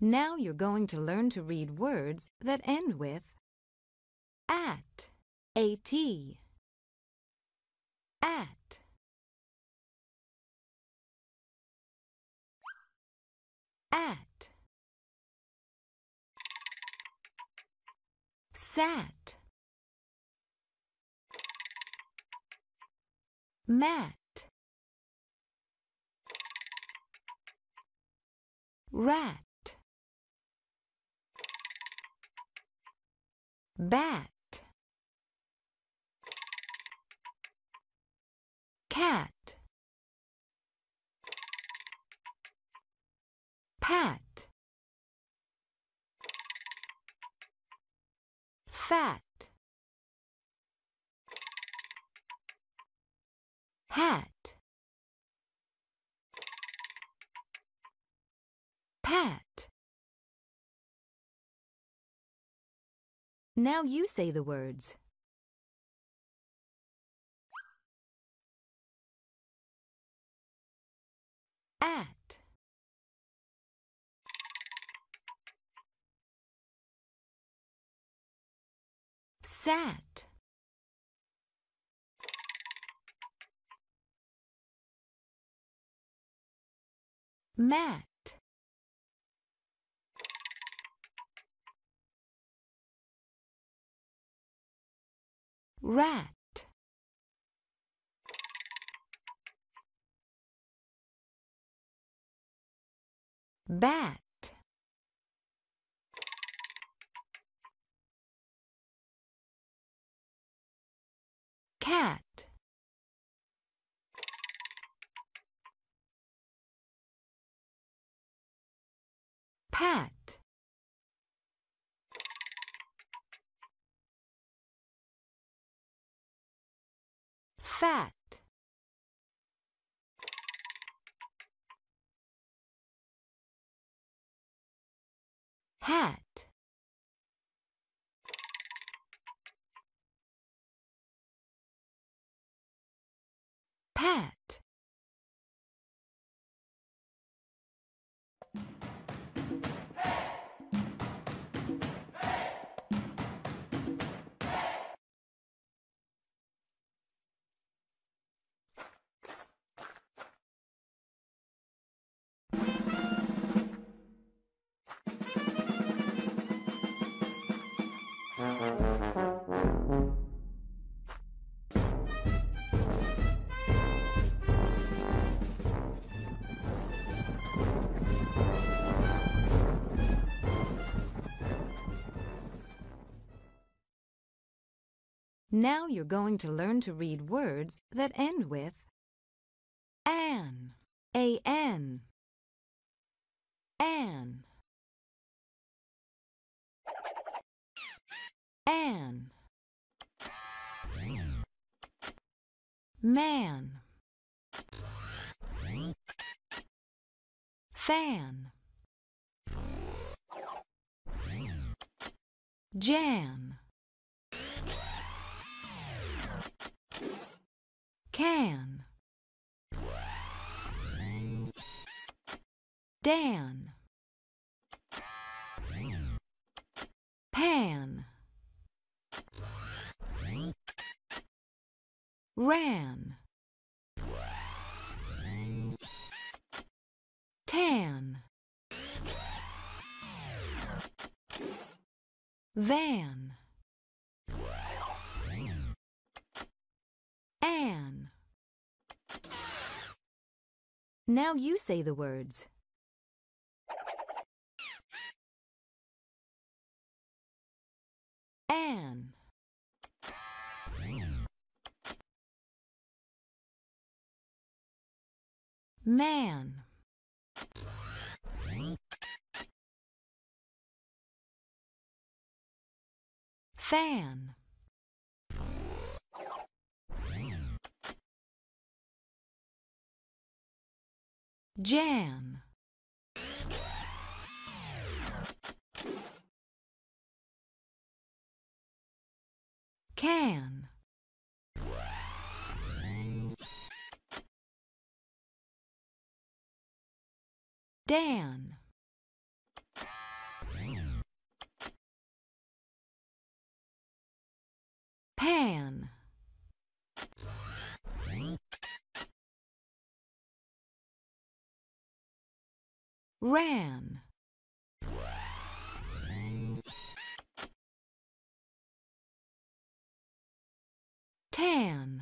Now you're going to learn to read words that end with at, at, at. At Sat Mat Rat bat cat pat fat hat Now you say the words. At. Sat. Mat. rat bat cat pat fat hat pat Now you're going to learn to read words that end with an, a-n, an. An Man Fan Jan Can Dan Pan ran tan van an now you say the words an man fan Jan can Dan Pan Ran Tan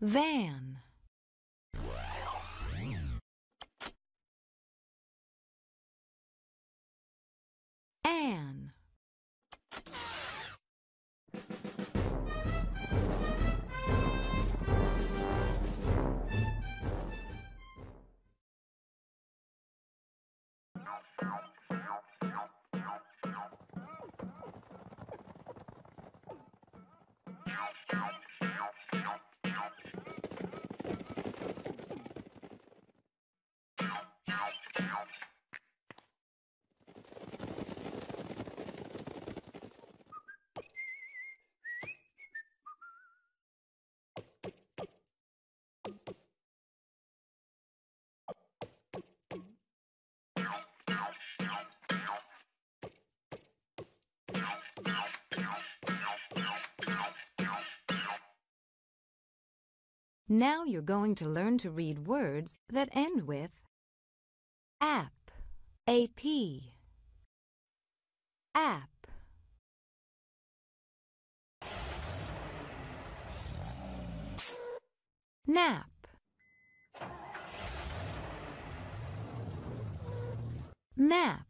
van an Thank you. Now you're going to learn to read words that end with app, ap, app. Nap. Map.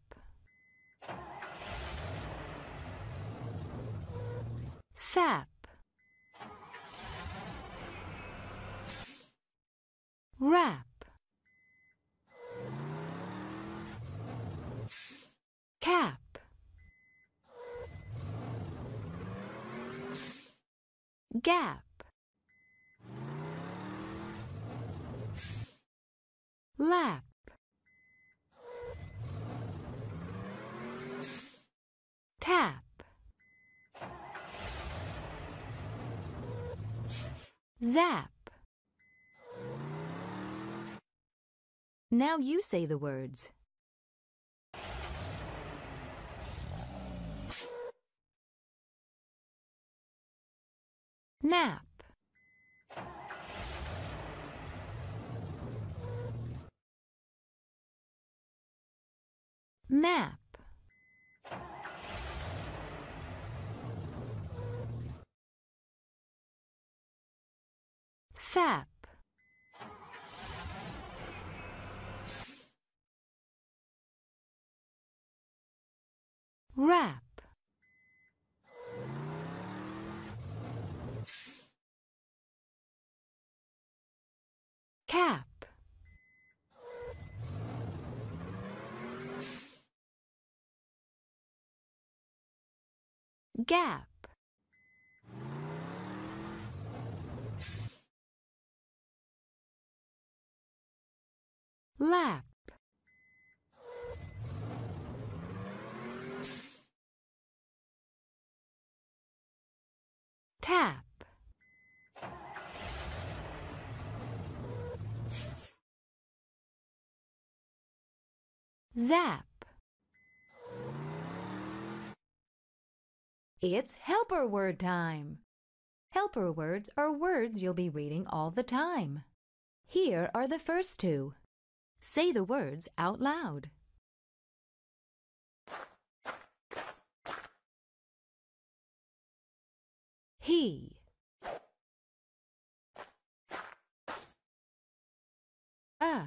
Sap. wrap cap gap lap tap zap Now you say the words. Nap. Map. Sap. wrap cap gap lap Tap. Zap. It's helper word time. Helper words are words you'll be reading all the time. Here are the first two. Say the words out loud. he a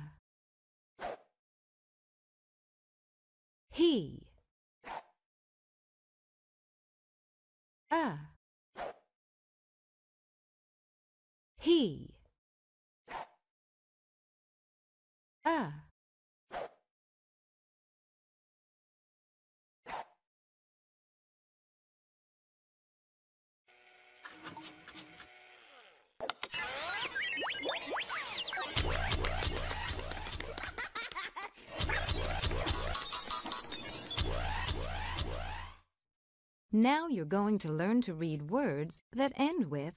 he a he a Now you're going to learn to read words that end with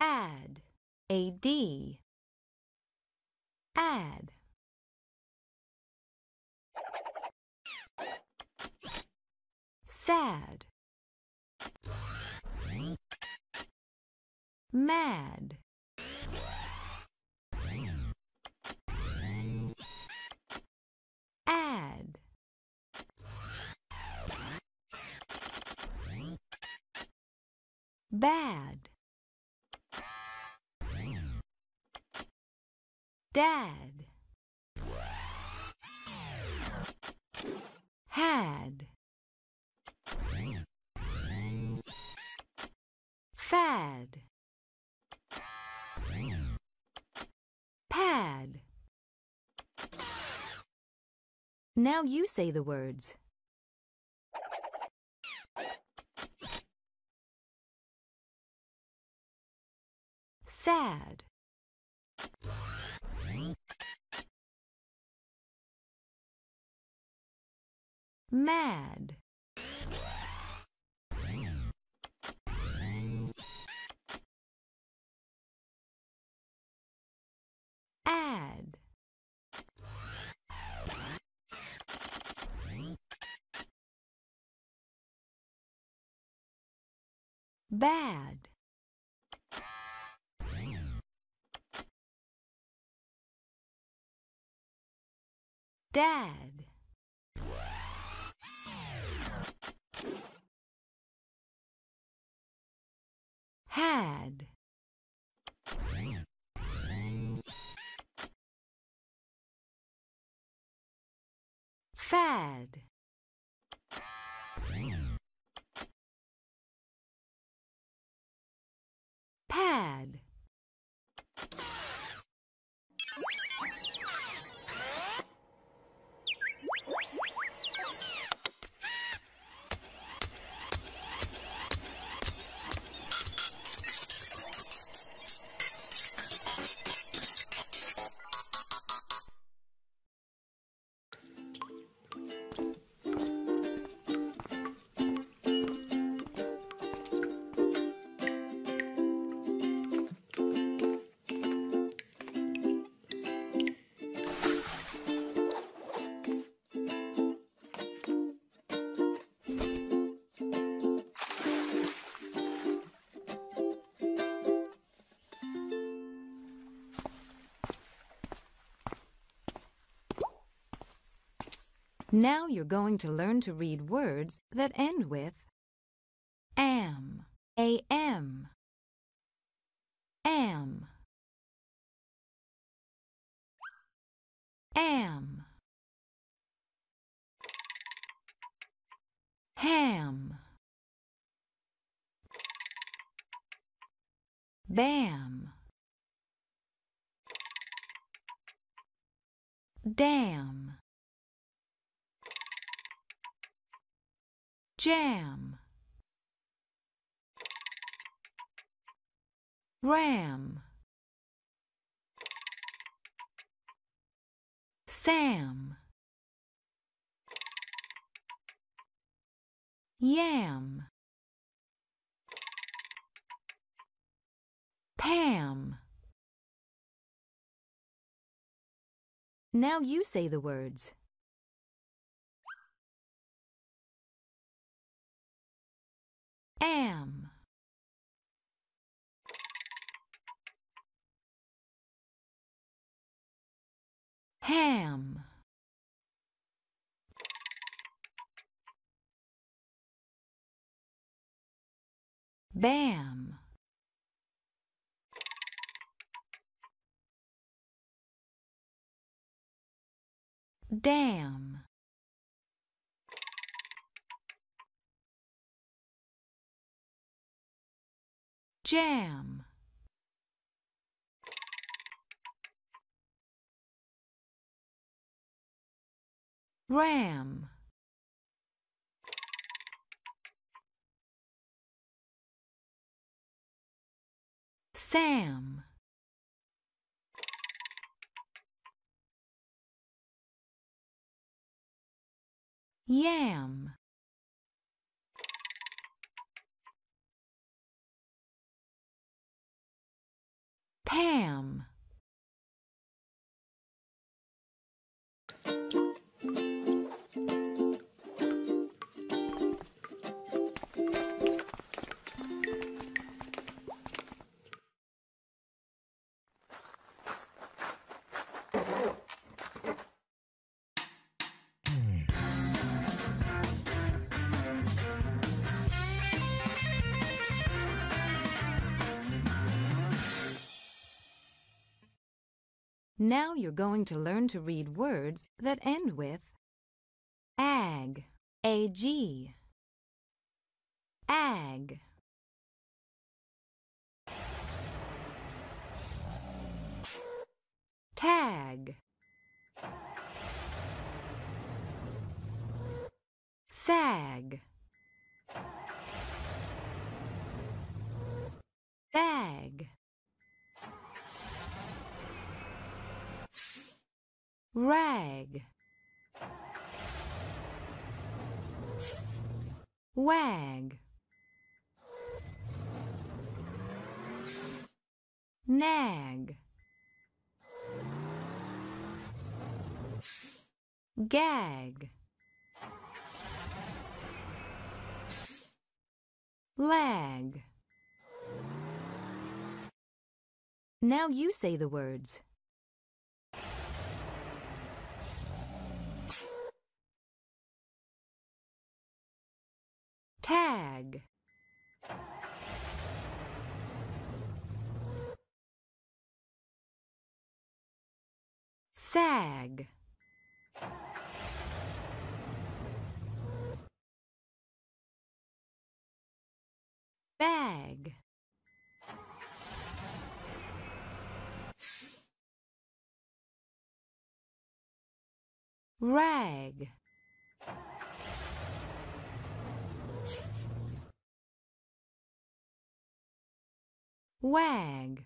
add, ad, add. Sad, mad. Bad. Dad. Had. Fad. Pad. Now you say the words. sad mad add bad Dad Had Fad Now you're going to learn to read words that end with am, am, am, am, ham, bam, damn. jam ram sam yam pam Now you say the words. am ham bam damn jam ram Sam Yam Pam Now you're going to learn to read words that end with ag, ag, ag. Tag, sag. Rag Wag Nag Gag Lag Now you say the words. Bag. Sag. Bag. Rag. Wag.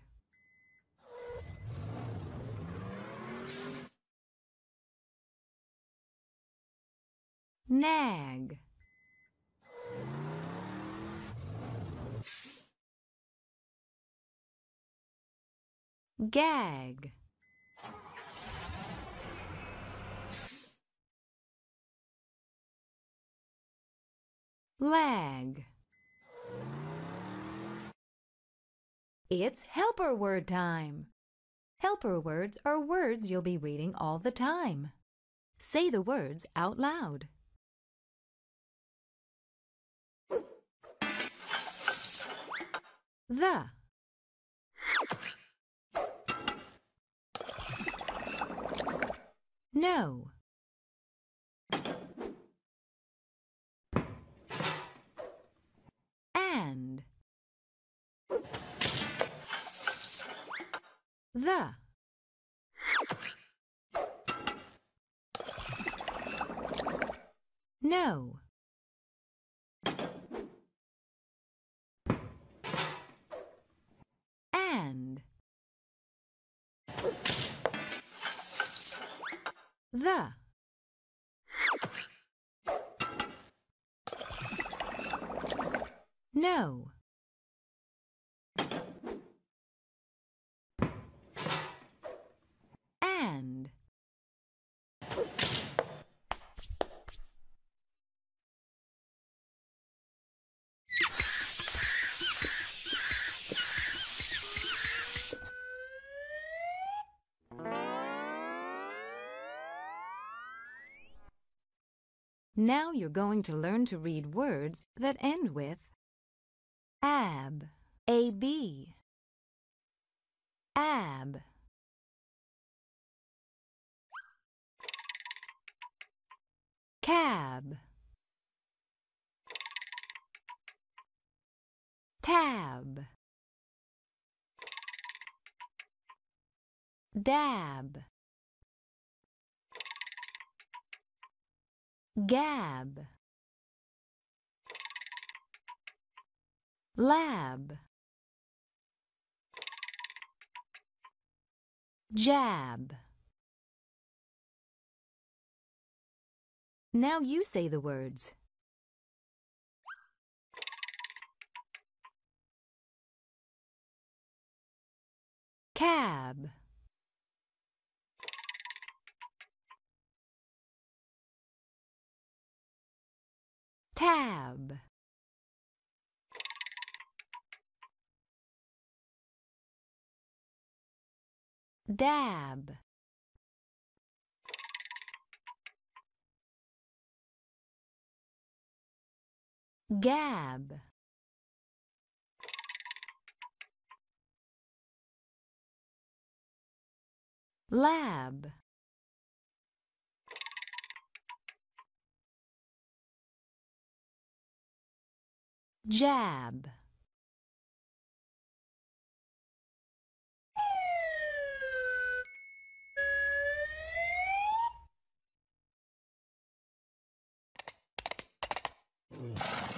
Nag. Gag. Lag. It's helper word time! Helper words are words you'll be reading all the time. Say the words out loud. The No And the. No. And the No Now you're going to learn to read words that end with ab, ab, ab. Cab, tab, dab. gab lab jab Now you say the words. Cab tab dab gab lab jab Ugh.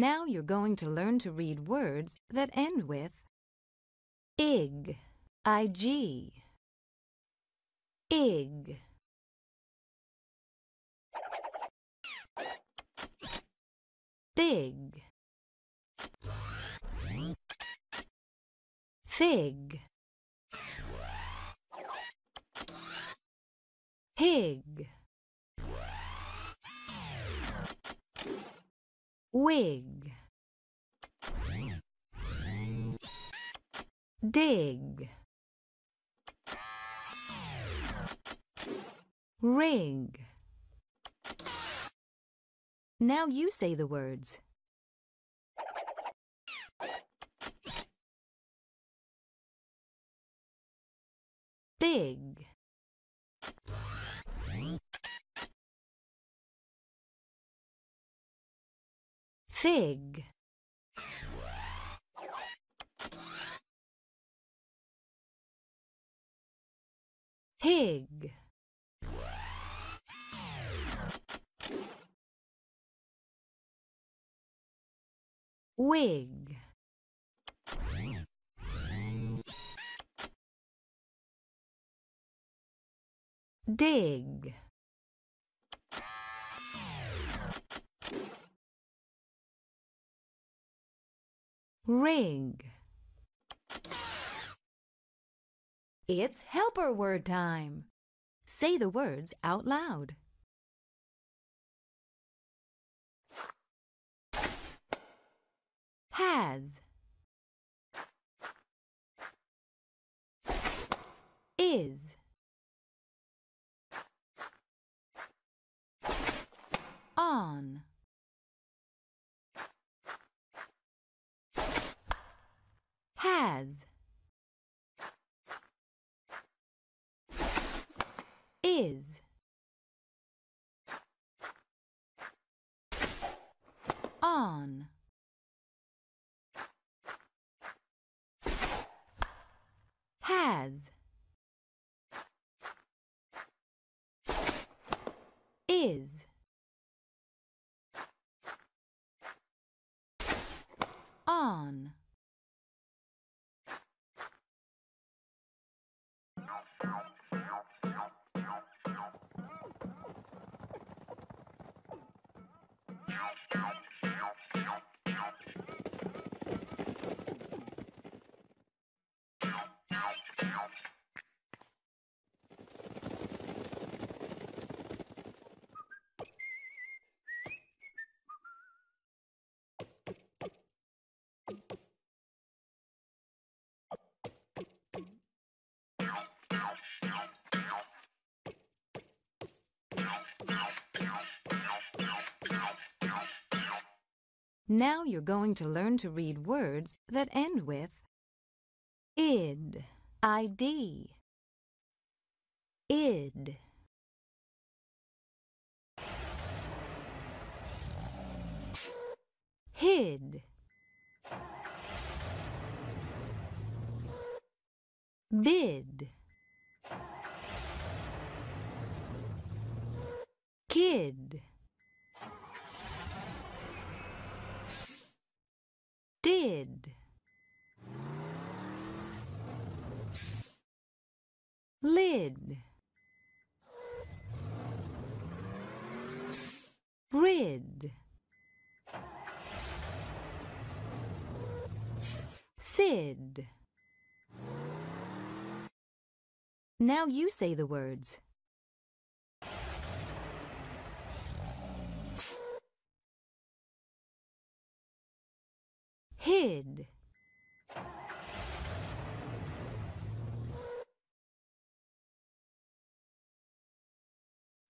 Now you're going to learn to read words that end with ig, ig, ig. Big, fig, pig. wig dig rig Now you say the words. Big Fig Pig Wig Dig rig. It's helper word time. Say the words out loud. Has Is On has is on has is Now you're going to learn to read words that end with id, ID, id. Hid, bid, kid. did lid rid sid now you say the words hid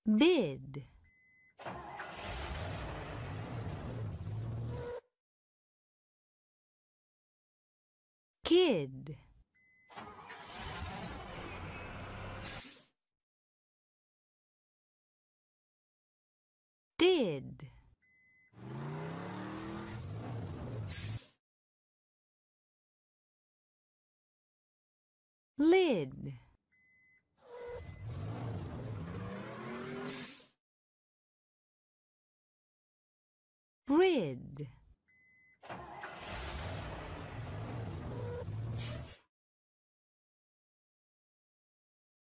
bid kid did lid Brid.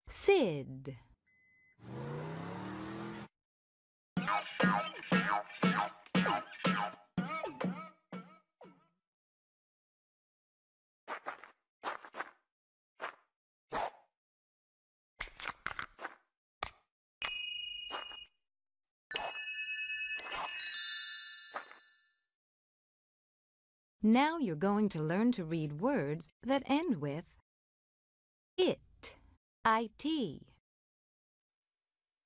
Sid Now you're going to learn to read words that end with it, it,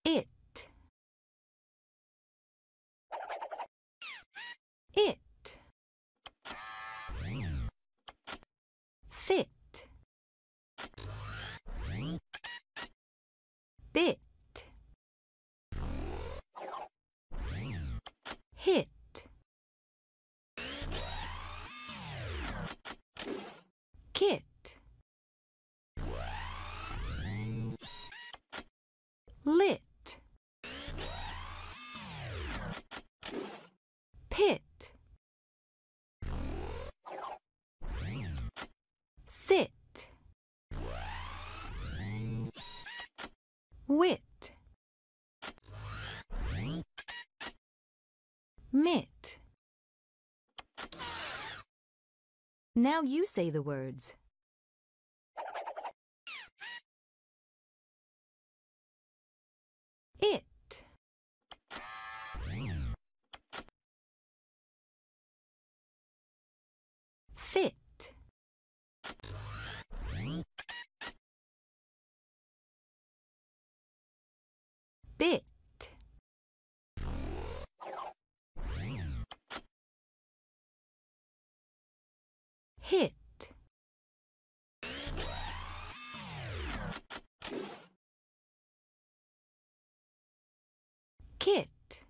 it, it, fit, bit, hit. It. Now you say the words. It. Fit. Bit. hit kit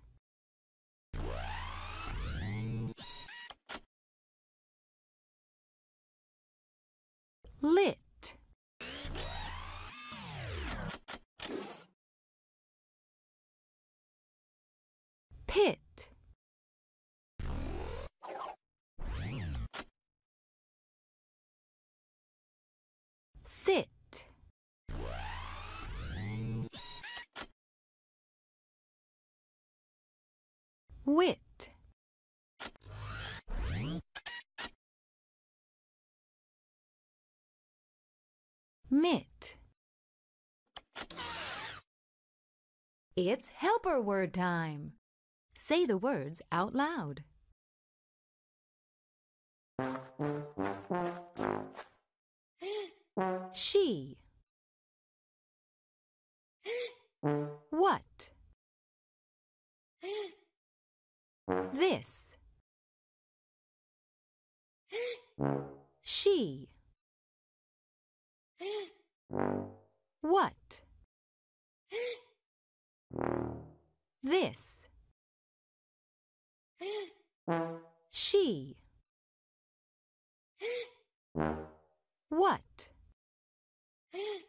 lit pit sit. Wit. Mit. It's helper word time. Say the words out loud. She. What? This. She. What? This. She. What? this